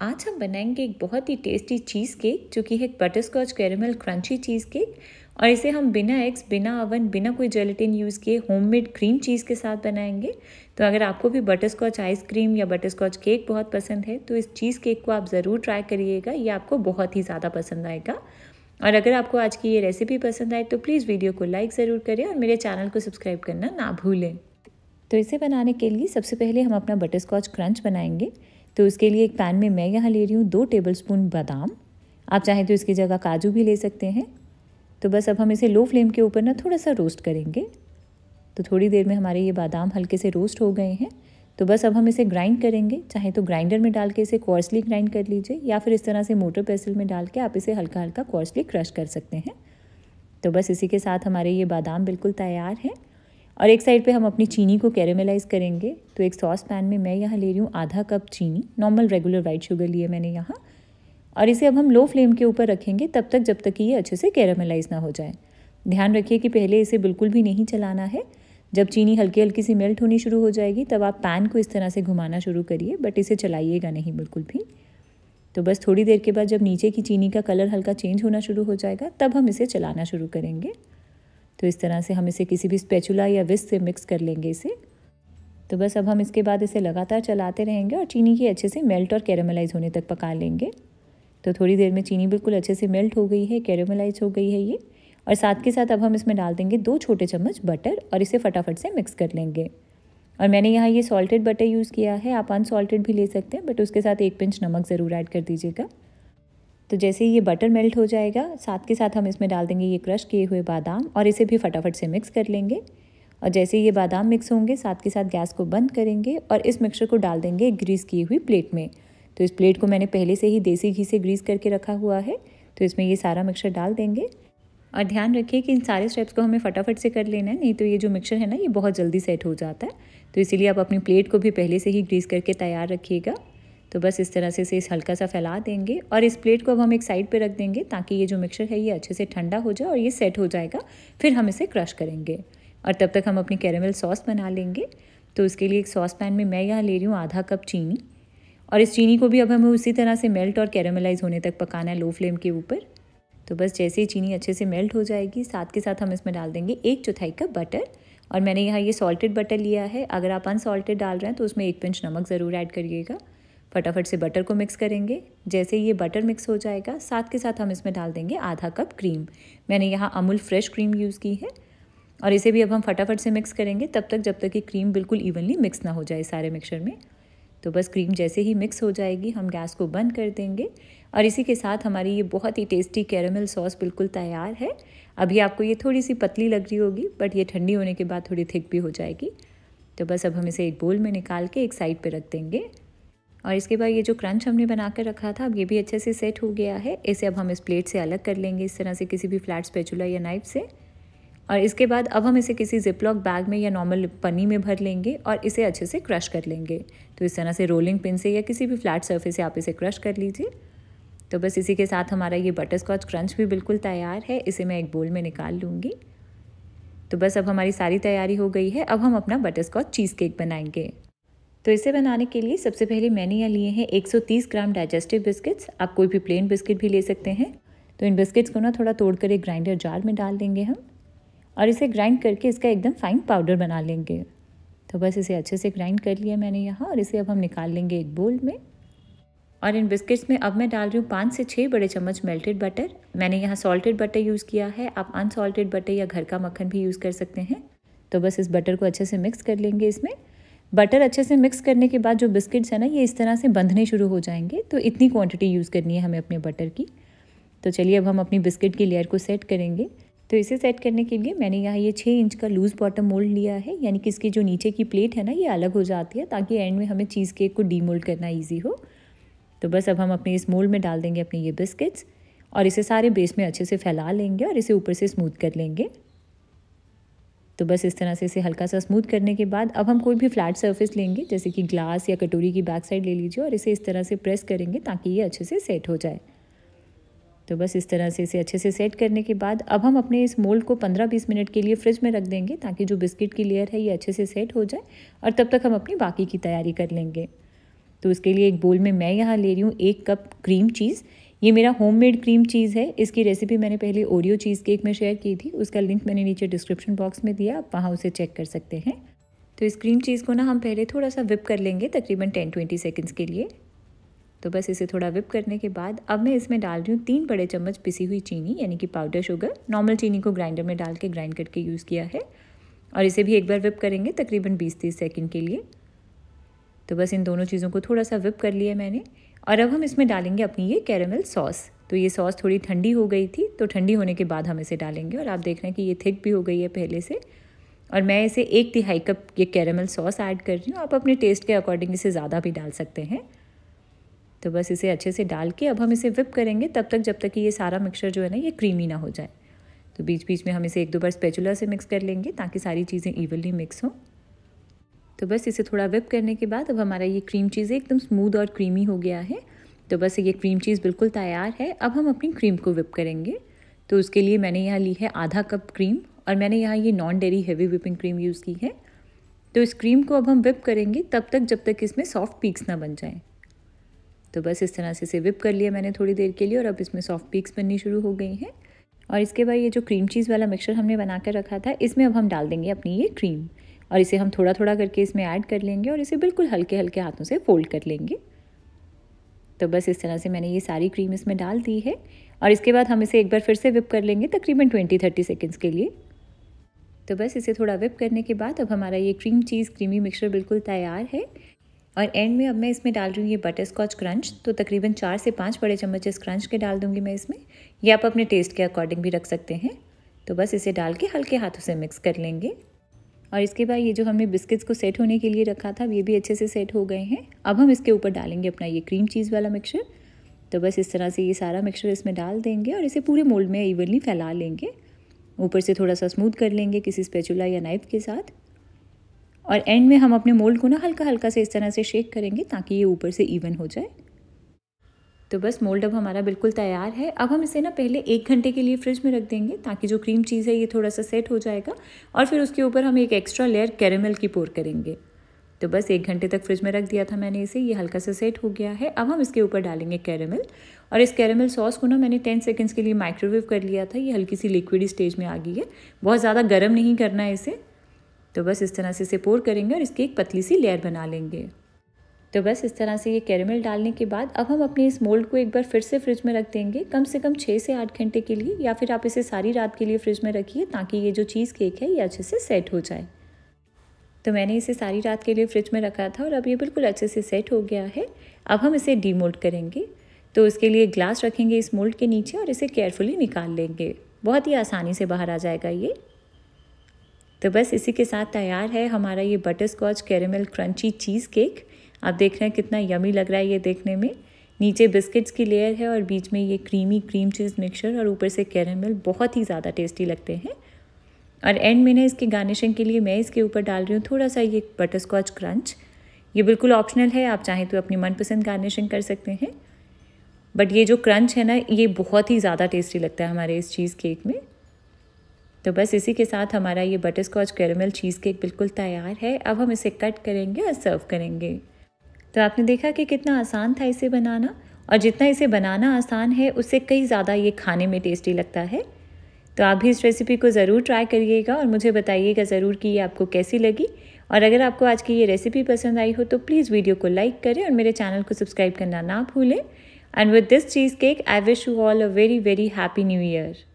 आज हम बनाएंगे एक बहुत ही टेस्टी चीज़ केक जो कि है butterscotch caramel crunchy cheesecake और इसे हम बिना एग्स बिना अवन बिना कोई जेलेटिन यूज़ किए होममेड क्रीम चीज़ के साथ बनाएंगे तो अगर आपको भी बटर स्कॉच आइसक्रीम या बटर स्कॉच केक बहुत पसंद है तो इस चीज़ केक को आप ज़रूर ट्राई करिएगा ये आपको बहुत ही ज़्यादा पसंद आएगा और अगर आपको आज की ये रेसिपी पसंद आए तो प्लीज़ वीडियो को लाइक ज़रूर करें और मेरे चैनल को सब्सक्राइब करना ना भूलें तो इसे बनाने के लिए सबसे पहले हम अपना बटर स्कॉच क्रंच बनाएंगे तो उसके लिए एक पैन में मैं यहाँ ले रही हूँ दो टेबलस्पून बादाम आप चाहें तो इसकी जगह काजू भी ले सकते हैं तो बस अब हम इसे लो फ्लेम के ऊपर ना थोड़ा सा रोस्ट करेंगे तो थोड़ी देर में हमारे ये बादाम हल्के से रोस्ट हो गए हैं तो बस अब हम इसे ग्राइंड करेंगे चाहे तो ग्राइंडर में डाल के इसे कॉर्सली ग्राइंड कर लीजिए या फिर इस तरह से मोटर पेसल में डाल के आप इसे हल्का हल्का कॉर्सली क्रश कर सकते हैं तो बस इसी के साथ हमारे ये बादाम बिल्कुल तैयार हैं और एक साइड पे हम अपनी चीनी को कैरेमलाइज करेंगे तो एक सॉस पैन में मैं यहाँ ले रही हूँ आधा कप चीनी नॉर्मल रेगुलर वाइट शुगर लिए मैंने यहाँ और इसे अब हम लो फ्लेम के ऊपर रखेंगे तब तक जब तक कि ये अच्छे से कैरामलाइज ना हो जाए ध्यान रखिए कि पहले इसे बिल्कुल भी नहीं चलाना है जब चीनी हल्की हल्की सी मेल्ट होनी शुरू हो जाएगी तब आप पैन को इस तरह से घुमाना शुरू करिए बट इसे चलाइएगा नहीं बिल्कुल भी तो बस थोड़ी देर के बाद जब नीचे की चीनी का कलर हल्का चेंज होना शुरू हो जाएगा तब हम इसे चलाना शुरू करेंगे तो इस तरह से हम इसे किसी भी स्पेचुला या विस्क से मिक्स कर लेंगे इसे तो बस अब हम इसके बाद इसे लगातार चलाते रहेंगे और चीनी की अच्छे से मेल्ट और कैरामलाइज होने तक पका लेंगे तो थोड़ी देर में चीनी बिल्कुल अच्छे से मेल्ट हो गई है कैरामलाइज हो गई है ये और साथ के साथ अब हम इसमें डाल देंगे दो छोटे चम्मच बटर और इसे फटाफट से मिक्स कर लेंगे और मैंने यहाँ ये सॉल्टेड बटर यूज़ किया है आप अनसॉल्टेड भी ले सकते हैं बट उसके साथ एक पिंच नमक ज़रूर ऐड कर दीजिएगा तो जैसे ही ये बटर मेल्ट हो जाएगा साथ के साथ हम इसमें डाल देंगे ये क्रश किए हुए बादाम और इसे भी फटाफट से मिक्स कर लेंगे और जैसे ही ये बादाम मिक्स होंगे साथ के साथ गैस को बंद करेंगे और इस मिक्सर को डाल देंगे ग्रीस की हुई प्लेट में तो इस प्लेट को मैंने पहले से ही देसी घी से ग्रीस करके रखा हुआ है तो इसमें ये सारा मिक्सर डाल देंगे और ध्यान रखिए कि इन सारे स्टेप्स को हमें फटाफट से कर लेना है नहीं तो ये जो मिक्सर है ना ये बहुत जल्दी सेट हो जाता है तो इसीलिए आप अपनी प्लेट को भी पहले से ही ग्रीस करके तैयार रखिएगा तो बस इस तरह से इसे हल्का सा फैला देंगे और इस प्लेट को अब हम एक साइड पे रख देंगे ताकि ये जो मिक्सचर है ये अच्छे से ठंडा हो जाए और ये सेट हो जाएगा फिर हम इसे क्रश करेंगे और तब तक हम अपनी कैरेमल सॉस बना लेंगे तो उसके लिए एक सॉस पैन में मैं यहाँ ले रही हूँ आधा कप चीनी और इस चीनी को भी अब हमें उसी तरह से मेल्ट और कैरेमलाइज होने तक पकाना है लो फ्लेम के ऊपर तो बस जैसे ही चीनी अच्छे से मेल्ट हो जाएगी साथ के साथ हम इसमें डाल देंगे एक चौथाई कप बटर और मैंने यहाँ ये सॉल्टेड बटर लिया है अगर आप अनसॉल्टेड डाल रहे हैं तो उसमें एक पिंच नमक ज़रूर ऐड करिएगा फटाफट से बटर को मिक्स करेंगे जैसे ये बटर मिक्स हो जाएगा साथ के साथ हम इसमें डाल देंगे आधा कप क्रीम मैंने यहाँ अमूल फ्रेश क्रीम यूज़ की है और इसे भी अब हम फटाफट से मिक्स करेंगे तब तक जब तक कि क्रीम बिल्कुल इवनली मिक्स ना हो जाए सारे मिक्सर में तो बस क्रीम जैसे ही मिक्स हो जाएगी हम गैस को बंद कर देंगे और इसी के साथ हमारी ये बहुत ही टेस्टी कैरमल सॉस बिल्कुल तैयार है अभी आपको ये थोड़ी सी पतली लग रही होगी बट ये ठंडी होने के बाद थोड़ी थिक भी हो जाएगी तो बस अब हम इसे एक बोल में निकाल के एक साइड पर रख देंगे और इसके बाद ये जो क्रंच हमने बना कर रखा था अब ये भी अच्छे से सेट हो गया है इसे अब हम इस प्लेट से अलग कर लेंगे इस तरह से किसी भी फ्लैट स्पेचुला या नाइफ से और इसके बाद अब हम इसे किसी जिपलॉक बैग में या नॉर्मल पनी में भर लेंगे और इसे अच्छे से क्रश कर लेंगे तो इस तरह से रोलिंग पिन से या किसी भी फ्लैट सर्फेस से आप इसे क्रश कर लीजिए तो बस इसी के साथ हमारा ये बटर स्कॉच क्रंच भी बिल्कुल तैयार है इसे मैं एक बोल में निकाल लूँगी तो बस अब हमारी सारी तैयारी हो गई है अब हम अपना बटर स्कॉच चीज़ केक बनाएंगे तो इसे बनाने के लिए सबसे पहले मैंने यहाँ लिए हैं 130 ग्राम डाइजेस्टिव बिस्किट्स आप कोई भी प्लेन बिस्किट भी ले सकते हैं तो इन बिस्किट्स को ना थोड़ा तोड़कर एक ग्राइंडर जार में डाल देंगे हम और इसे ग्राइंड करके इसका एकदम फाइन पाउडर बना लेंगे तो बस इसे अच्छे से ग्राइंड कर लिया मैंने यहाँ और इसे अब हम निकाल लेंगे एक बोल में और इन बिस्किट्स में अब मैं डाल रही हूँ पाँच से छः बड़े चम्मच मेल्टेड बटर मैंने यहाँ सॉल्टेड बटर यूज़ किया है आप अनसॉल्टेड बटर या घर का मक्खन भी यूज़ कर सकते हैं तो बस इस बटर को अच्छे से मिक्स कर लेंगे इसमें बटर अच्छे से मिक्स करने के बाद जो बिस्किट्स हैं ना ये इस तरह से बंधने शुरू हो जाएंगे तो इतनी क्वांटिटी यूज़ करनी है हमें अपने बटर की तो चलिए अब हम अपनी बिस्किट की लेयर को सेट करेंगे तो इसे सेट करने के लिए मैंने यहाँ ये छः इंच का लूज़ बॉटम मोल्ड लिया है यानी कि इसकी जो नीचे की प्लेट है ना ये अलग हो जाती है ताकि एंड में हमें चीज़ केक को मोल्ड करना ईजी हो तो बस अब हम अपने इस मोल्ड में डाल देंगे अपने ये बिस्किट्स और इसे सारे बेस में अच्छे से फैला लेंगे और इसे ऊपर से स्मूथ कर लेंगे तो बस इस तरह से इसे हल्का सा स्मूथ करने के बाद अब हम कोई भी फ्लैट सर्फेस लेंगे जैसे कि ग्लास या कटोरी की बैक साइड ले लीजिए और इसे इस तरह से प्रेस करेंगे ताकि ये अच्छे से सेट हो जाए तो बस इस तरह से इसे अच्छे से सेट करने के बाद अब हम अपने इस मोल्ड को 15-20 मिनट के लिए फ्रिज में रख देंगे ताकि जो बिस्किट की लेयर है ये अच्छे से सेट हो जाए और तब तक हम अपनी बाकी की तैयारी कर लेंगे तो उसके लिए एक बोल में मैं यहाँ ले रही हूँ एक कप क्रीम चीज़ ये मेरा होममेड क्रीम चीज़ है इसकी रेसिपी मैंने पहले ओरियो चीज़ केक में शेयर की थी उसका लिंक मैंने नीचे डिस्क्रिप्शन बॉक्स में दिया आप वहाँ उसे चेक कर सकते हैं तो इस क्रीम चीज़ को ना हम पहले थोड़ा सा विप कर लेंगे तकरीबन टेन ट्वेंटी सेकेंड्स के लिए तो बस इसे थोड़ा विप करने के बाद अब मैं इसमें डाल रही हूँ तीन बड़े चम्मच पिसी हुई चीनी यानी कि पाउडर शुगर नॉर्मल चीनी को ग्राइंडर में डाल के ग्राइंड करके यूज़ किया है और इसे भी एक बार विप करेंगे तकरीबन बीस तीस सेकेंड के लिए तो बस इन दोनों चीज़ों को थोड़ा सा विप कर लिया मैंने और अब हम इसमें डालेंगे अपनी ये कैरेमल सॉस तो ये सॉस थोड़ी ठंडी हो गई थी तो ठंडी होने के बाद हम इसे डालेंगे और आप देख रहे हैं कि ये थिक भी हो गई है पहले से और मैं इसे एक तिहाई कप ये कैरेमल सॉस ऐड कर रही हूँ आप अपने टेस्ट के अकॉर्डिंग इसे ज़्यादा भी डाल सकते हैं तो बस इसे अच्छे से डाल के अब हम इसे विप करेंगे तब तक जब तक कि ये सारा मिक्सचर जो है ना ये क्रीमी ना हो जाए तो बीच बीच में हम इसे एक दो बार स्पेचुला से मिक्स कर लेंगे ताकि सारी चीज़ें इवनली मिक्स हों तो बस इसे थोड़ा विप करने के बाद अब हमारा ये क्रीम चीज़ एकदम स्मूद और क्रीमी हो गया है तो बस ये क्रीम चीज़ बिल्कुल तैयार है अब हम अपनी क्रीम को विप करेंगे तो उसके लिए मैंने यहाँ ली है आधा कप क्रीम और मैंने यहाँ ये non dairy heavy whipping cream use की है तो इस क्रीम को अब हम विप करेंगे तब तक जब तक इसमें सॉफ्ट पीक्स ना बन जाएं तो बस इस तरह से इसे विप कर लिया मैंने थोड़ी देर के लिए और अब इसमें सॉफ्ट पीक्स बननी शुरू हो गई हैं और इसके बाद ये जो क्रीम चीज़ वाला मिक्सचर हमने बना कर रखा था इसमें अब हम डाल देंगे अपनी ये क्रीम और इसे हम थोड़ा थोड़ा करके इसमें ऐड कर लेंगे और इसे बिल्कुल हल्के हल्के हाथों से फोल्ड कर लेंगे तो बस इस तरह से मैंने ये सारी क्रीम इसमें डाल दी है और इसके बाद हम इसे एक बार फिर से विप कर लेंगे तकरीबन ट्वेंटी थर्टी सेकेंड्स के लिए तो बस इसे थोड़ा विप करने के बाद अब हमारा ये क्रीम चीज़ क्रीमी मिक्सचर बिल्कुल तैयार है और एंड में अब मैं इसमें डाल रही हूँ ये बटर स्कॉच क्रंच तो तकरीबन चार से पाँच बड़े चम्मच इस क्रंच के डाल दूँगी मैं इसमें या आप अपने टेस्ट के अकॉर्डिंग भी रख सकते हैं तो बस इसे डाल के हल्के हाथों से मिक्स कर लेंगे और इसके बाद ये जो हमने बिस्किट्स को सेट होने के लिए रखा था ये भी अच्छे से सेट हो गए हैं अब हम इसके ऊपर डालेंगे अपना ये क्रीम चीज़ वाला मिक्सचर तो बस इस तरह से ये सारा मिक्सचर इसमें डाल देंगे और इसे पूरे मोल्ड में इवनली फैला लेंगे ऊपर से थोड़ा सा स्मूथ कर लेंगे किसी स्पेचुला या नाइफ के साथ और एंड में हम अपने मोल्ड को ना हल्का हल्का से इस तरह से शेक करेंगे ताकि ये ऊपर से इवन हो जाए तो बस मोल्ड अब हमारा बिल्कुल तैयार है अब हम इसे ना पहले एक घंटे के लिए फ्रिज में रख देंगे ताकि जो क्रीम चीज़ है ये थोड़ा सा सेट हो जाएगा और फिर उसके ऊपर हम एक एक्स्ट्रा लेयर कैरेमल की पोर करेंगे तो बस एक घंटे तक फ्रिज में रख दिया था मैंने इसे ये हल्का सा सेट हो गया है अब हम इसके ऊपर डालेंगे कैरेमल और इस कैरेमल सॉस को ना मैंने टेन सेकेंड्स के लिए माइक्रोवेव कर लिया था ये हल्की सी लिक्विड स्टेज में आ गई है बहुत ज़्यादा गर्म नहीं करना है इसे तो बस इस तरह से इसे पोर करेंगे और इसकी एक पतली सी लेयर बना लेंगे तो बस इस तरह से ये कैरेमल डालने के बाद अब हम अपने इस मोल्ड को एक बार फिर से फ्रिज में रख देंगे कम से कम छः से आठ घंटे के लिए या फिर आप इसे सारी रात के लिए फ्रिज में रखिए ताकि ये जो चीज़ केक है ये अच्छे से सेट हो जाए तो मैंने इसे सारी रात के लिए फ्रिज में रखा था और अब ये बिल्कुल अच्छे से सेट हो गया है अब हम इसे डीमोल्ड करेंगे तो उसके लिए ग्लास रखेंगे इस मोल्ड के नीचे और इसे केयरफुली निकाल लेंगे बहुत ही आसानी से बाहर आ जाएगा ये तो बस इसी के साथ तैयार है हमारा ये butterscotch caramel crunchy cheesecake आप देख रहे हैं कितना यमी लग रहा है ये देखने में नीचे बिस्किट्स की लेयर है और बीच में ये क्रीमी क्रीम चीज़ मिक्सचर और ऊपर से कैरेमल बहुत ही ज़्यादा टेस्टी लगते हैं और एंड में ना इसके गार्निशिंग के लिए मैं इसके ऊपर डाल रही हूँ थोड़ा सा ये बटर स्कॉच क्रंच ये बिल्कुल ऑप्शनल है आप चाहें तो अपनी मनपसंद गार्निशिंग कर सकते हैं बट ये जो क्रंच है ना ये बहुत ही ज़्यादा टेस्टी लगता है हमारे इस चीज़ केक में तो बस इसी के साथ हमारा ये butterscotch caramel cheesecake बिल्कुल तैयार है अब हम इसे कट करेंगे और सर्व करेंगे तो आपने देखा कि कितना आसान था इसे बनाना और जितना इसे बनाना आसान है उससे कई ज़्यादा ये खाने में टेस्टी लगता है तो आप भी इस रेसिपी को ज़रूर ट्राई करिएगा और मुझे बताइएगा ज़रूर कि ये आपको कैसी लगी और अगर आपको आज की ये रेसिपी पसंद आई हो तो प्लीज़ वीडियो को लाइक करें और मेरे चैनल को सब्सक्राइब करना ना भूलें and with this cheesecake I wish you all a very very happy new year